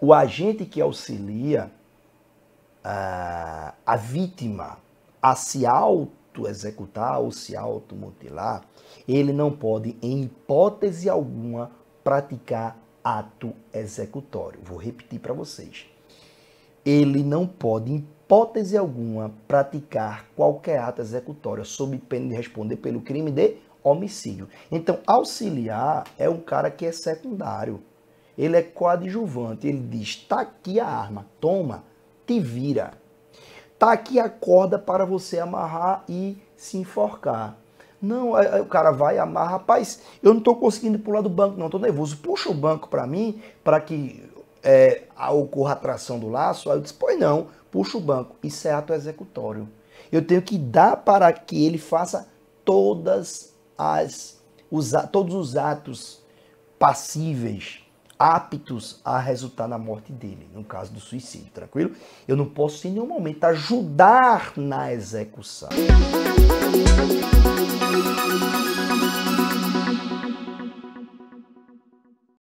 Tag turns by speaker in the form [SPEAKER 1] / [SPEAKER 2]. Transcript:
[SPEAKER 1] o agente que auxilia ah, a vítima a se auto-executar ou se automutilar, ele não pode, em hipótese alguma, praticar ato executório. Vou repetir para vocês. Ele não pode, em hipótese alguma, praticar qualquer ato executório sob pena de responder pelo crime de homicídio. Então, auxiliar é um cara que é secundário ele é coadjuvante. Ele diz: tá aqui a arma, toma, te vira. Tá aqui a corda para você amarrar e se enforcar. Não, aí o cara vai, amarra, rapaz, eu não estou conseguindo pular do banco, não, estou nervoso. Puxa o banco para mim, para que é, ocorra a tração do laço. Aí eu disse: pois não, puxa o banco. Isso é ato executório. Eu tenho que dar para que ele faça todas as, os, todos os atos passíveis aptos a resultar na morte dele, no caso do suicídio, tranquilo? Eu não posso em nenhum momento ajudar na execução.